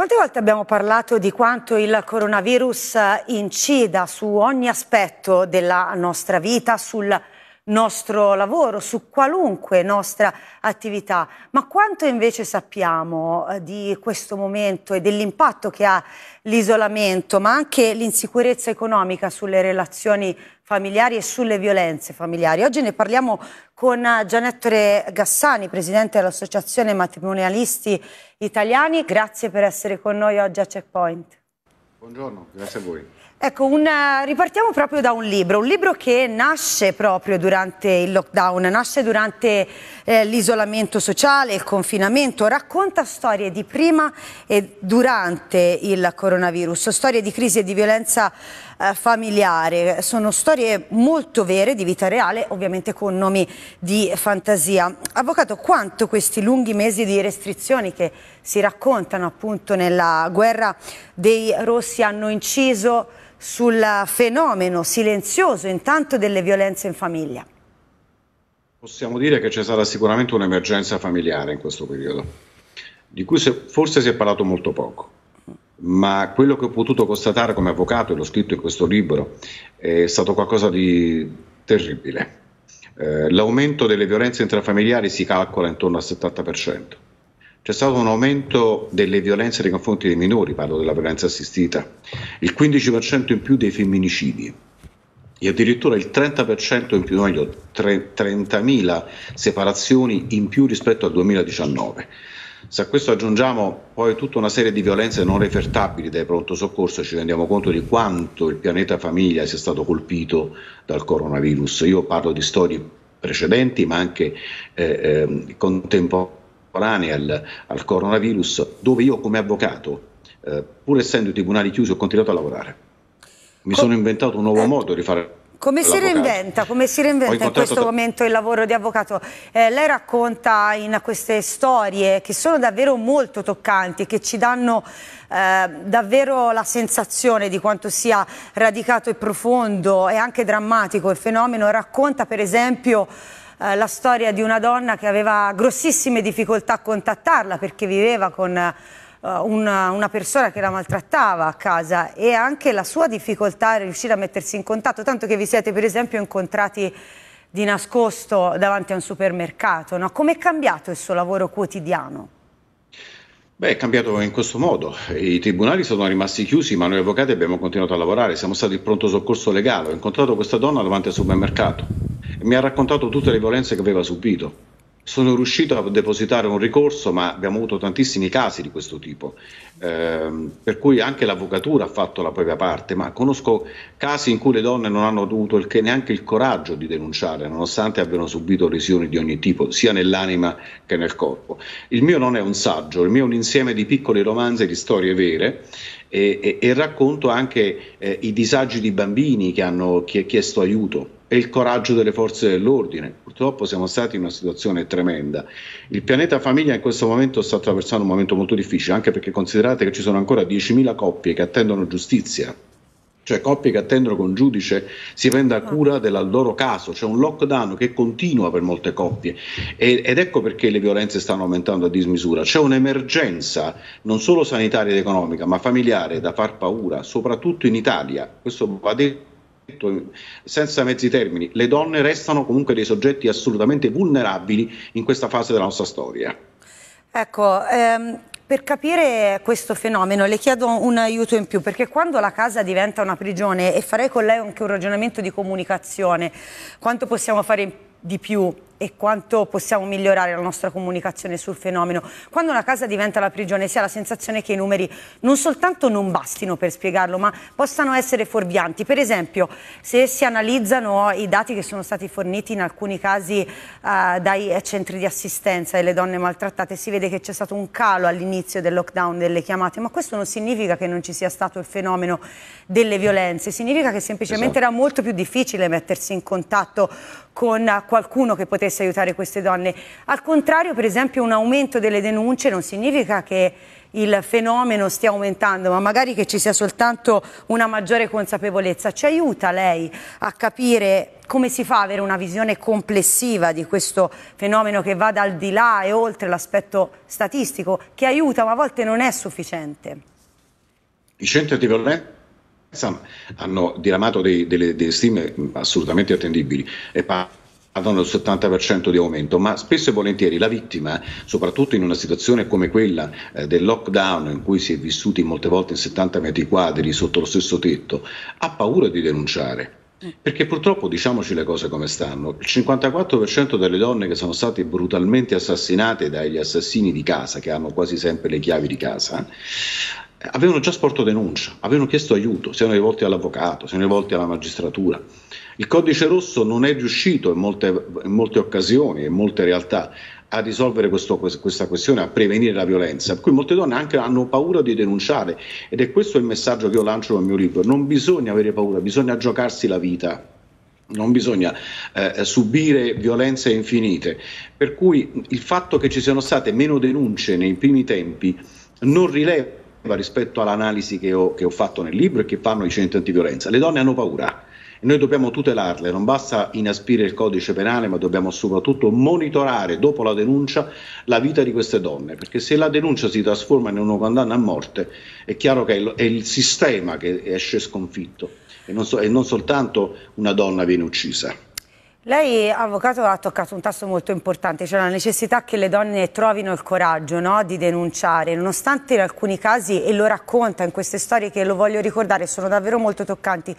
Quante volte abbiamo parlato di quanto il coronavirus eh, incida su ogni aspetto della nostra vita, sul nostro lavoro, su qualunque nostra attività, ma quanto invece sappiamo eh, di questo momento e dell'impatto che ha l'isolamento, ma anche l'insicurezza economica sulle relazioni familiari e sulle violenze familiari. Oggi ne parliamo con Gianettore Gassani, presidente dell'Associazione Matrimonialisti Italiani. Grazie per essere con noi oggi a Checkpoint. Buongiorno, grazie a voi. Ecco, un, eh, ripartiamo proprio da un libro, un libro che nasce proprio durante il lockdown, nasce durante eh, l'isolamento sociale, il confinamento, racconta storie di prima e durante il coronavirus, storie di crisi e di violenza eh, familiare, sono storie molto vere di vita reale, ovviamente con nomi di fantasia. Avvocato, quanto questi lunghi mesi di restrizioni che si raccontano appunto nella guerra dei rossi hanno inciso sul fenomeno silenzioso intanto delle violenze in famiglia? Possiamo dire che c'è stata sicuramente un'emergenza familiare in questo periodo, di cui forse si è parlato molto poco ma quello che ho potuto constatare come avvocato, e l'ho scritto in questo libro, è stato qualcosa di terribile. Eh, l'aumento delle violenze intrafamiliari si calcola intorno al 70% c'è stato un aumento delle violenze nei confronti dei minori, parlo della violenza assistita, il 15% in più dei femminicidi e addirittura il 30% in più, meglio 30.000 separazioni in più rispetto al 2019. Se a questo aggiungiamo poi tutta una serie di violenze non refertabili dai pronto soccorso, ci rendiamo conto di quanto il pianeta famiglia sia stato colpito dal coronavirus. Io parlo di storie precedenti, ma anche eh, eh, contemporanee contemporanee al, al coronavirus, dove io come avvocato, eh, pur essendo i tribunali chiusi, ho continuato a lavorare. Mi Com- sono inventato un nuovo eh, modo di fare come si, come si reinventa, in questo t- momento il lavoro di avvocato? Eh, lei racconta in queste storie che sono davvero molto toccanti, che ci danno eh, davvero la sensazione di quanto sia radicato e profondo e anche drammatico il fenomeno. Racconta per esempio eh, la storia di una donna che aveva grossissime difficoltà a contattarla perché viveva con eh, una, una, persona che la maltrattava a casa e anche la sua difficoltà a riuscire a mettersi in contatto, tanto che vi siete per esempio incontrati di nascosto davanti a un supermercato. No? Come è cambiato il suo lavoro quotidiano? Beh, è cambiato in questo modo. I tribunali sono rimasti chiusi, ma noi avvocati abbiamo continuato a lavorare. Siamo stati il pronto soccorso legale. Ho incontrato questa donna davanti al supermercato mi ha raccontato tutte le violenze che aveva subito. Sono riuscito a depositare un ricorso, ma abbiamo avuto tantissimi casi di questo tipo, eh, per cui anche l'avvocatura ha fatto la propria parte, ma conosco casi in cui le donne non hanno avuto il neanche il coraggio di denunciare, nonostante abbiano subito lesioni di ogni tipo, sia nell'anima che nel corpo. Il mio non è un saggio, il mio è un insieme di piccoli romanzi e di storie vere e, e, e racconto anche eh, i disagi di bambini che hanno chiesto aiuto e il coraggio delle forze dell'ordine. Purtroppo siamo stati in una situazione tremenda. Il pianeta famiglia in questo momento sta attraversando un momento molto difficile, anche perché considerate che ci sono ancora 10.000 coppie che attendono giustizia cioè coppie che attendono che un giudice si prenda ah. cura del loro caso, c'è un lockdown che continua per molte coppie e, ed ecco perché le violenze stanno aumentando a dismisura, c'è un'emergenza non solo sanitaria ed economica ma familiare da far paura, soprattutto in Italia, questo va detto detto senza mezzi termini, le donne restano comunque dei soggetti assolutamente vulnerabili in questa fase della nostra storia. Ecco, ehm, per capire questo fenomeno le chiedo un aiuto in più, perché quando la casa diventa una prigione, e farei con lei anche un ragionamento di comunicazione, quanto possiamo fare di più e quanto possiamo migliorare la nostra comunicazione sul fenomeno. Quando una casa diventa la prigione si ha la sensazione che i numeri non soltanto non bastino per spiegarlo, ma possano essere fuorvianti. Per esempio, se si analizzano i dati che sono stati forniti in alcuni casi eh, dai centri di assistenza delle donne maltrattate, si vede che c'è stato un calo all'inizio del lockdown delle chiamate, ma questo non significa che non ci sia stato il fenomeno delle violenze, significa che semplicemente esatto. era molto più difficile mettersi in contatto con qualcuno che potesse interesse aiutare queste donne. Al contrario, per esempio, un aumento delle denunce non significa che il fenomeno stia aumentando, ma magari che ci sia soltanto una maggiore consapevolezza. Ci aiuta lei a capire come si fa ad avere una visione complessiva di questo fenomeno che vada al di là e oltre l'aspetto statistico, che aiuta, ma a volte non è sufficiente. I centri di violenza hanno diramato dei, delle, delle, stime assolutamente attendibili e parlano avranno del 70% di aumento, ma spesso e volentieri la vittima, soprattutto in una situazione come quella eh, del lockdown in cui si è vissuti molte volte in 70 metri quadri sotto lo stesso tetto, ha paura di denunciare. Eh. Perché purtroppo diciamoci le cose come stanno, il 54% delle donne che sono state brutalmente assassinate dagli assassini di casa, che hanno quasi sempre le chiavi di casa, avevano già sporto denuncia, avevano chiesto aiuto, si erano rivolti all'avvocato, si erano rivolti alla magistratura. Il codice rosso non è riuscito in molte, in molte occasioni, in molte realtà, a risolvere questo, questa questione, a prevenire la violenza. Per cui molte donne anche hanno paura di denunciare ed è questo il messaggio che io lancio nel mio libro. Non bisogna avere paura, bisogna giocarsi la vita. Non bisogna eh, subire violenze infinite. Per cui il fatto che ci siano state meno denunce nei primi tempi non rileva rispetto all'analisi che ho, che ho fatto nel libro e che fanno i centri antiviolenza. Le donne hanno paura e noi dobbiamo tutelarle, non basta inaspire il codice penale, ma dobbiamo soprattutto monitorare dopo la denuncia la vita di queste donne, perché se la denuncia si trasforma in una condanna a morte, è chiaro che è il sistema che esce sconfitto e non, so, e non soltanto una donna viene uccisa. Lei, avvocato, ha toccato un tasto molto importante, cioè la necessità che le donne trovino il coraggio no, di denunciare, nonostante in alcuni casi, e lo racconta in queste storie che lo voglio ricordare, sono davvero molto toccanti,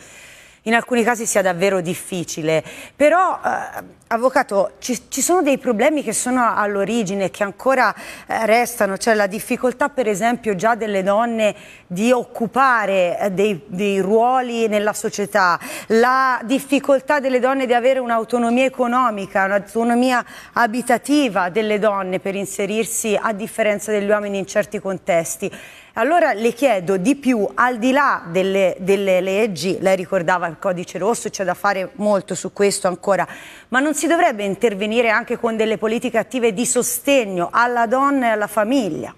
in alcuni casi sia davvero difficile. Però, eh, Avvocato, ci, ci, sono dei problemi che sono all'origine, che ancora eh, restano, cioè la difficoltà per esempio già delle donne di occupare eh, dei, dei, ruoli nella società, la difficoltà delle donne di avere un'autonomia economica, un'autonomia abitativa delle donne per inserirsi a differenza degli uomini in certi contesti. Allora le chiedo di più, al di là delle, delle, leggi, lei ricordava il codice rosso, c'è da fare molto su questo ancora, ma non si dovrebbe intervenire anche con delle politiche attive di sostegno alla donna e alla famiglia?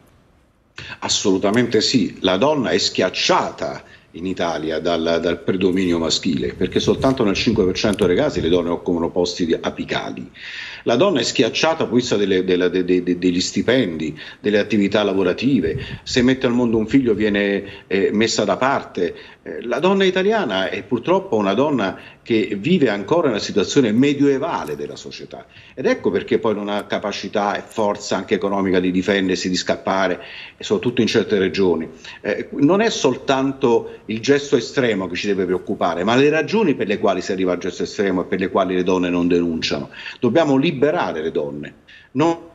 Assolutamente sì, la donna è schiacciata in Italia dal, dal predominio maschile perché soltanto nel 5% dei casi le donne occupano posti apicali. La donna è schiacciata poi delle, della, de, de, de, degli stipendi, delle attività lavorative, se mette al mondo un figlio viene eh, messa da parte. Eh, la donna italiana è purtroppo una donna che vive ancora una situazione medioevale della società ed ecco perché poi non ha capacità e forza anche economica di difendersi, di scappare, soprattutto in certe regioni. Eh, non è soltanto il gesto estremo che ci deve preoccupare, ma le ragioni per le quali si arriva al gesto estremo e per le quali le donne non denunciano. Dobbiamo liberare liberare le donne. Non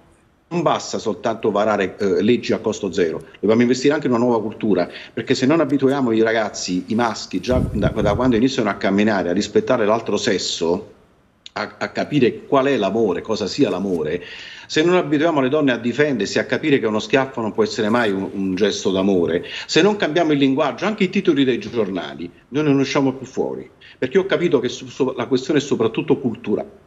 non basta soltanto varare eh, leggi a costo zero, dobbiamo investire anche in una nuova cultura, perché se non abituiamo i ragazzi, i maschi, già da, da quando iniziano a camminare, a rispettare l'altro sesso, a, a, capire qual è l'amore, cosa sia l'amore, se non abituiamo le donne a difendersi, a capire che uno schiaffo non può essere mai un, un gesto d'amore, se non cambiamo il linguaggio, anche i titoli dei giornali, noi non usciamo più fuori, perché ho capito che su, su, la questione è soprattutto culturale.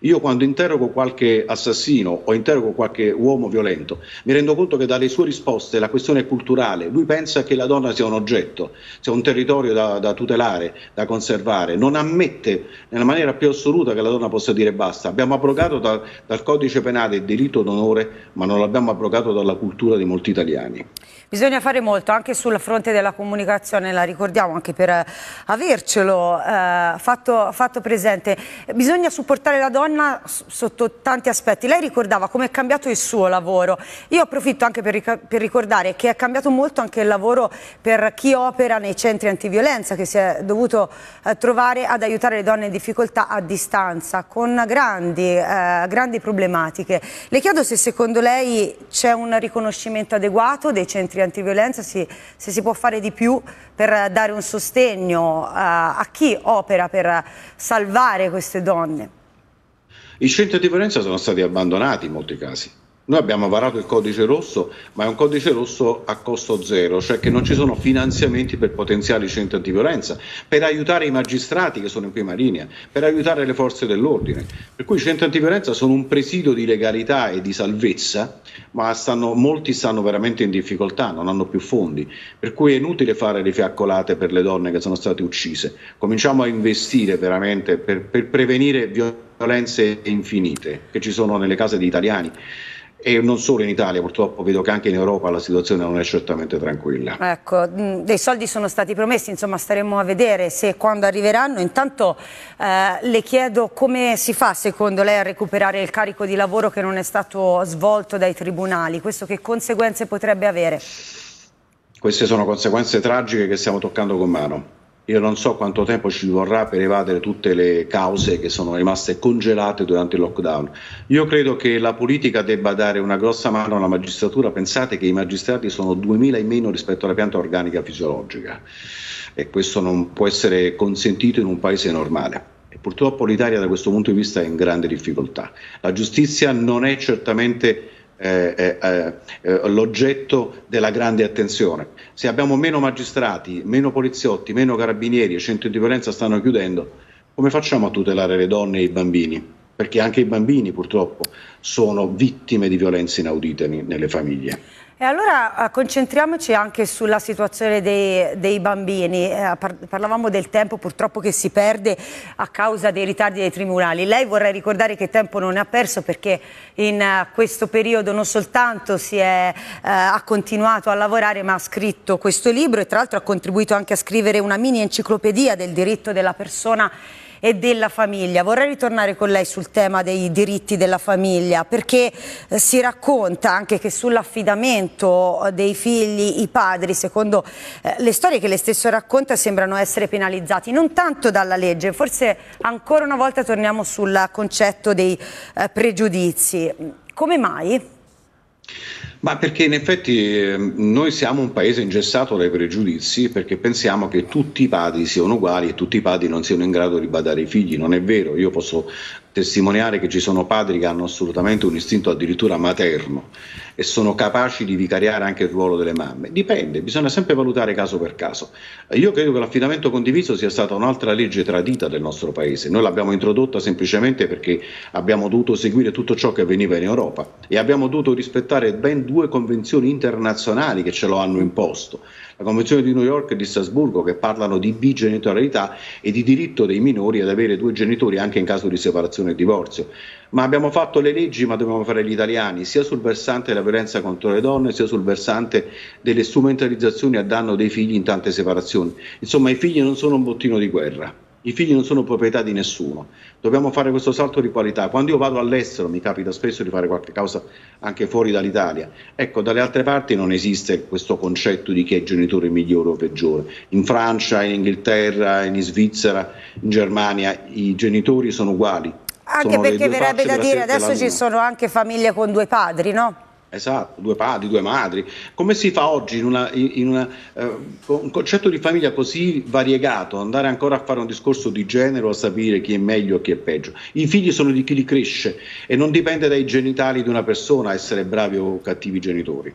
Io quando interrogo qualche assassino o interrogo qualche uomo violento, mi rendo conto che dalle sue risposte la questione è culturale. Lui pensa che la donna sia un oggetto, sia un territorio da, da tutelare, da conservare. Non ammette nella maniera più assoluta che la donna possa dire basta. Abbiamo abrogato da, dal codice penale il delitto d'onore, ma non l'abbiamo abrogato dalla cultura di molti italiani bisogna fare molto anche sul fronte della comunicazione, la ricordiamo anche per eh, avercelo eh, fatto, fatto, presente. Bisogna supportare la donna sotto tanti aspetti. Lei ricordava come è cambiato il suo lavoro. Io approfitto anche per, per ricordare che è cambiato molto anche il lavoro per chi opera nei centri antiviolenza, che si è dovuto eh, trovare ad aiutare le donne in difficoltà a distanza, con grandi, eh, grandi problematiche. Le chiedo se secondo lei c'è un riconoscimento adeguato dei centri centri antiviolenza si, se si può fare di più per dare un sostegno a, a chi opera per salvare queste donne. I centri antiviolenza sono stati abbandonati in molti casi noi abbiamo varato il codice rosso, ma è un codice rosso a costo zero, cioè che non ci sono finanziamenti per potenziali centri antiviolenza, per aiutare i magistrati che sono in prima linea, per aiutare le forze dell'ordine. Per cui i centri antiviolenza sono un presidio di legalità e di salvezza, ma stanno, molti stanno veramente in difficoltà, non hanno più fondi. Per cui è inutile fare le fiaccolate per le donne che sono state uccise. Cominciamo a investire veramente per, per prevenire violenze infinite che ci sono nelle case degli italiani e non solo in Italia, purtroppo vedo che anche in Europa la situazione non è certamente tranquilla. Ecco, mm, dei soldi sono stati promessi, insomma staremo a vedere se e quando arriveranno. Intanto eh, le chiedo come si fa secondo lei a recuperare il carico di lavoro che non è stato svolto dai tribunali, questo che conseguenze potrebbe avere? Queste sono conseguenze tragiche che stiamo toccando con mano. Io non so quanto tempo ci vorrà per evadere tutte le cause che sono rimaste congelate durante il lockdown. Io credo che la politica debba dare una grossa mano alla magistratura. Pensate che i magistrati sono 2000 in meno rispetto alla pianta organica fisiologica e questo non può essere consentito in un paese normale. E purtroppo l'Italia da questo punto di vista è in grande difficoltà. La giustizia non è certamente eh, eh, l'oggetto della grande attenzione. Se abbiamo meno magistrati, meno poliziotti, meno carabinieri e centri di violenza stanno chiudendo, come facciamo a tutelare le donne e i bambini? Perché anche i bambini purtroppo sono vittime di violenze inaudite nelle famiglie. E allora eh, concentriamoci anche sulla situazione dei, dei bambini. Eh, par parlavamo del tempo purtroppo che si perde a causa dei ritardi dei tribunali. Lei vorrei ricordare che tempo non ha perso perché in uh, questo periodo non soltanto è, uh, ha continuato a lavorare ma ha scritto questo libro e tra l'altro ha contribuito anche a scrivere una mini enciclopedia del diritto della persona e della famiglia. Vorrei ritornare con lei sul tema dei diritti della famiglia, perché eh, si racconta anche che sull'affidamento eh, dei figli i padri, secondo eh, le storie che lei stesso racconta, sembrano essere penalizzati non tanto dalla legge, forse ancora una volta torniamo sul concetto dei pregiudizi. Come mai? Ma perché in effetti ehm, noi siamo un paese ingessato dai pregiudizi perché pensiamo che tutti i padri siano uguali e tutti i padri non siano in grado di badare i figli. Non è vero, io posso testimoniare che ci sono padri che hanno assolutamente un istinto addirittura materno e sono capaci di vicariare anche il ruolo delle mamme. Dipende, bisogna sempre valutare caso per caso. Io credo che l'affidamento condiviso sia stata un'altra legge tradita del nostro paese. Noi l'abbiamo introdotta semplicemente perché abbiamo dovuto seguire tutto ciò che avveniva in Europa e abbiamo dovuto rispettare ben due due convenzioni internazionali che ce lo hanno imposto, la Convenzione di New York e di Strasburgo che parlano di bigenitorialità e di diritto dei minori ad avere due genitori anche in caso di separazione e divorzio. Ma abbiamo fatto le leggi, ma dobbiamo fare gli italiani, sia sul versante della violenza contro le donne, sia sul versante delle strumentalizzazioni a danno dei figli in tante separazioni. Insomma, i figli non sono un bottino di guerra. I figli non sono proprietà di nessuno. Dobbiamo fare questo salto di qualità. Quando io vado all'estero mi capita spesso di fare qualche causa anche fuori dall'Italia. Ecco, dalle altre parti non esiste questo concetto di chi è genitore migliore o peggiore. In Francia, in Inghilterra, in Svizzera, in Germania i genitori sono uguali. Anche sono perché verrebbe da dire adesso ci sono anche famiglie con due padri, no? Esatto, due padri, due madri. Come si fa oggi in una, in una, eh, un concetto di famiglia così variegato, andare ancora a fare un discorso di genere o a sapere chi è meglio e chi è peggio? I figli sono di chi li cresce e non dipende dai genitali di una persona essere bravi o cattivi genitori.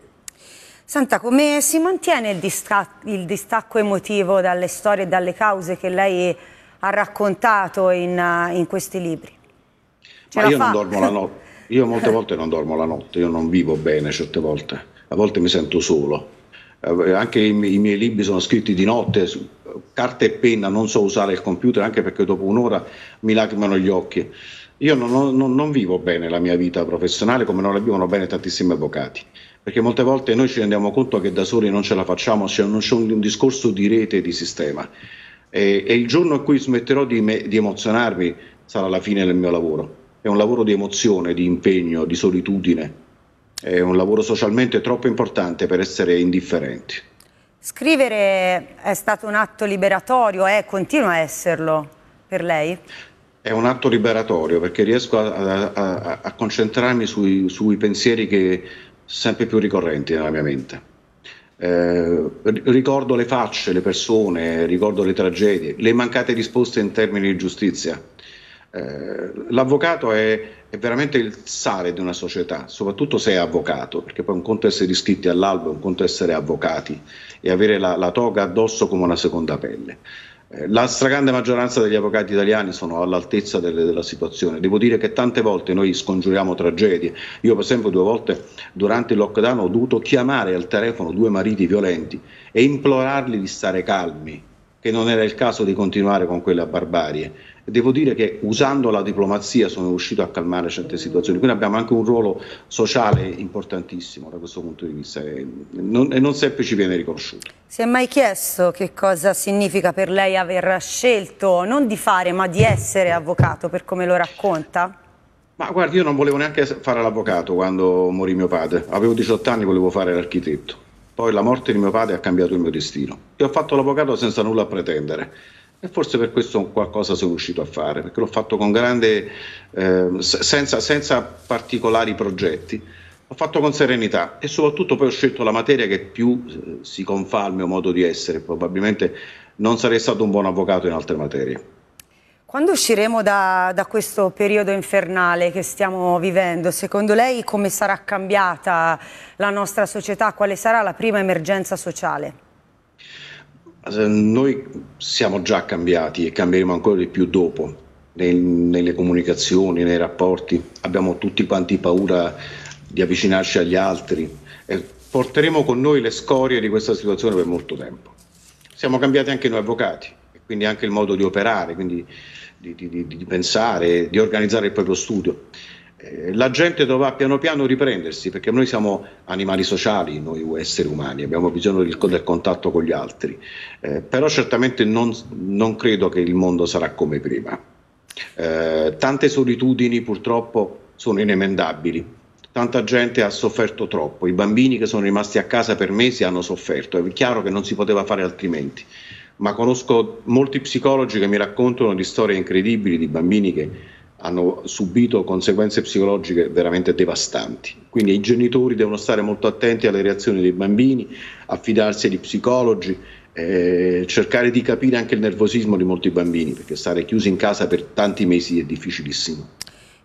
Santa, come si mantiene il, distac il distacco emotivo dalle storie e dalle cause che lei ha raccontato in, in questi libri? Ce Ma io fa? non dormo la notte. Io molte volte non dormo la notte, io non vivo bene certe volte, a volte mi sento solo. Eh, anche i, i, miei libri sono scritti di notte, su, carta e penna, non so usare il computer anche perché dopo un'ora mi lacrimano gli occhi. Io non, non, non vivo bene la mia vita professionale come non la vivono bene tantissimi avvocati perché molte volte noi ci rendiamo conto che da soli non ce la facciamo, cioè non c'è un, un discorso di rete e di sistema. E, e, il giorno in cui smetterò di, me, di emozionarmi sarà la fine del mio lavoro è un lavoro di emozione, di impegno, di solitudine, è un lavoro socialmente troppo importante per essere indifferenti. Scrivere è stato un atto liberatorio e eh? continua a esserlo per lei? È un atto liberatorio perché riesco a, a, a concentrarmi sui, sui, pensieri che sempre più ricorrenti nella mia mente. Eh, ricordo le facce, le persone, ricordo le tragedie, le mancate risposte in termini di giustizia, eh, l'avvocato è, è, veramente il sale di una società, soprattutto se è avvocato, perché poi un conto è essere iscritti all'albo, un conto è essere avvocati e avere la, la toga addosso come una seconda pelle. Eh, la stragrande maggioranza degli avvocati italiani sono all'altezza delle, della situazione. Devo dire che tante volte noi scongiuriamo tragedie. Io, per esempio, due volte durante il lockdown ho dovuto chiamare al telefono due mariti violenti e implorarli di stare calmi, che non era il caso di continuare con quella barbarie devo dire che usando la diplomazia sono riuscito a calmare certe situazioni, quindi abbiamo anche un ruolo sociale importantissimo da questo punto di vista e non, e non sempre ci viene riconosciuto. Si è mai chiesto che cosa significa per lei aver scelto non di fare ma di essere avvocato per come lo racconta? Ma guardi, io non volevo neanche fare l'avvocato quando morì mio padre, avevo 18 anni e volevo fare l'architetto. Poi la morte di mio padre ha cambiato il mio destino e ho fatto l'avvocato senza nulla a pretendere. E forse per questo qualcosa sono riuscito a fare, perché l'ho fatto con grande, eh, senza, senza particolari progetti, l'ho fatto con serenità e soprattutto poi ho scelto la materia che più eh, si confà al mio modo di essere, probabilmente non sarei stato un buon avvocato in altre materie. Quando usciremo da, da, questo periodo infernale che stiamo vivendo, secondo lei come sarà cambiata la nostra società? Quale sarà la prima emergenza sociale? Eh, noi siamo già cambiati e cambieremo ancora di più dopo, nel, nelle comunicazioni, nei rapporti. Abbiamo tutti quanti paura di avvicinarci agli altri e porteremo con noi le scorie di questa situazione per molto tempo. Siamo cambiati anche noi avvocati, e quindi anche il modo di operare, quindi di, di, di, di pensare, di organizzare il proprio studio. Eh, la gente dovrà piano piano riprendersi perché noi siamo animali sociali, noi esseri umani, abbiamo bisogno del, del contatto con gli altri, eh, però certamente non, non, credo che il mondo sarà come prima. Eh, tante solitudini purtroppo sono inemendabili, tanta gente ha sofferto troppo, i bambini che sono rimasti a casa per mesi hanno sofferto, è chiaro che non si poteva fare altrimenti, ma conosco molti psicologi che mi raccontano di storie incredibili di bambini che hanno subito conseguenze psicologiche veramente devastanti. Quindi i genitori devono stare molto attenti alle reazioni dei bambini, affidarsi agli psicologi, eh, cercare di capire anche il nervosismo di molti bambini, perché stare chiusi in casa per tanti mesi è difficilissimo.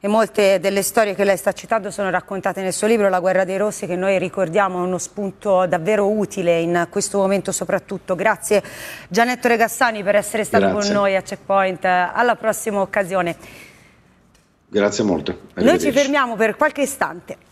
E molte delle storie che lei sta citando sono raccontate nel suo libro La guerra dei rossi che noi ricordiamo è uno spunto davvero utile in questo momento soprattutto. Grazie Gianetto Regassani per essere stato Grazie. con noi a Checkpoint. Alla prossima occasione. Grazie molto. Noi ci fermiamo per qualche istante.